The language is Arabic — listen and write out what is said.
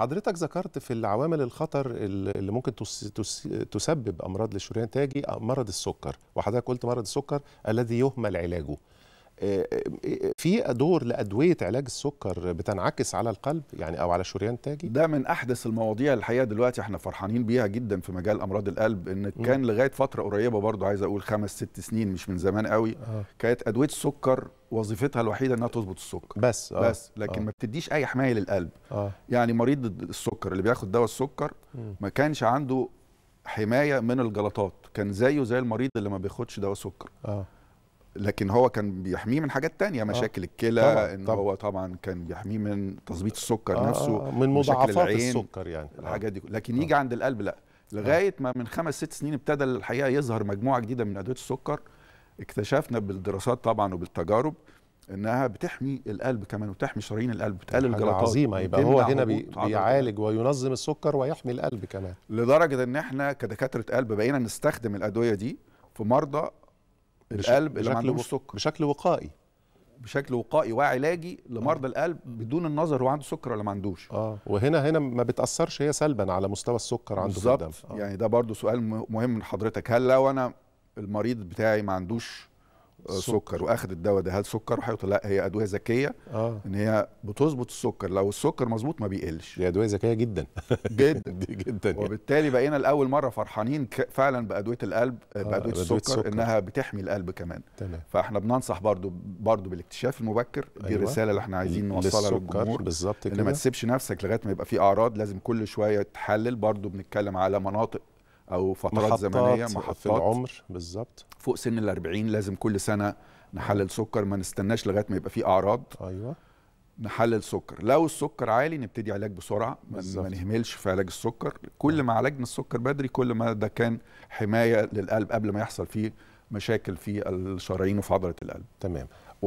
حضرتك ذكرت في العوامل الخطر اللي ممكن تسبب امراض للشريان التاجي آه، مرض السكر وحضرتك قلت مرض السكر الذي يهمل علاجه آه، آه، في دور لادويه علاج السكر بتنعكس على القلب يعني او على الشريان التاجي ده من احدث المواضيع الحقيقه دلوقتي احنا فرحانين بيها جدا في مجال امراض القلب ان كان لغايه فتره قريبه برضو عايز اقول خمس ست سنين مش من زمان قوي آه. كانت ادويه السكر وظيفتها الوحيده انها تظبط السكر بس آه. بس لكن آه. ما بتديش اي حمايه للقلب آه. يعني مريض السكر اللي بياخد دواء السكر ما كانش عنده حمايه من الجلطات كان زيه زي المريض اللي ما بياخدش دواء سكر آه. لكن هو كان بيحميه من حاجات تانية مشاكل آه. الكلى طبعا. ان طبعا. هو طبعا كان بيحميه من تظبيط السكر آه. نفسه آه، من مضاعفات السكر يعني آه. الحاجات دي لكن آه. يجي عند القلب لا آه. لغايه آه. ما من خمس ست سنين ابتدى الحقيقه يظهر مجموعه جديده من ادويه السكر اكتشفنا بالدراسات طبعا وبالتجارب انها بتحمي القلب كمان وتحمي شرايين القلب بتقلل الجلطات عظيمه يبقى هو هنا بي بيعالج وينظم السكر ويحمي القلب كمان لدرجه ان احنا كدكاتره قلب بقينا نستخدم الادويه دي في مرضى القلب اللي عندهم سكر بشكل وقائي بشكل وقائي وعلاجي لمرضى آه. القلب بدون النظر هو عنده سكر ولا ما عندوش اه وهنا هنا ما بتاثرش هي سلبا على مستوى السكر عنده بالظبط آه. يعني ده برضو سؤال مهم من حضرتك هل لو انا المريض بتاعي ما عندوش آه، سكر, سكر واخد الدواء ده هل سكر حيوط لا هي ادويه ذكيه آه. ان هي بتظبط السكر لو السكر مظبوط ما بيقلش هي ادويه ذكيه جدا جدا جدا يعني. وبالتالي بقينا لاول مره فرحانين فعلا بادويه القلب آه. بادويه السكر, السكر انها بتحمي القلب كمان تمام. فاحنا بننصح برضو برضو بالاكتشاف المبكر دي أيوة. الرساله اللي احنا عايزين نوصلها للجمهور بالظبط كده ان ما تسيبش نفسك لغايه ما يبقى في اعراض لازم كل شويه تحلل برضو بنتكلم على مناطق او فترات محطات زمنيه محطات في العمر بالظبط فوق سن ال 40 لازم كل سنه نحلل سكر ما نستناش لغايه ما يبقى فيه اعراض ايوه نحلل سكر لو السكر عالي نبتدي علاج بسرعه ما نهملش في علاج السكر كل آه. ما عالجنا السكر بدري كل ما ده كان حمايه للقلب قبل ما يحصل فيه مشاكل في الشرايين وفي عضله القلب تمام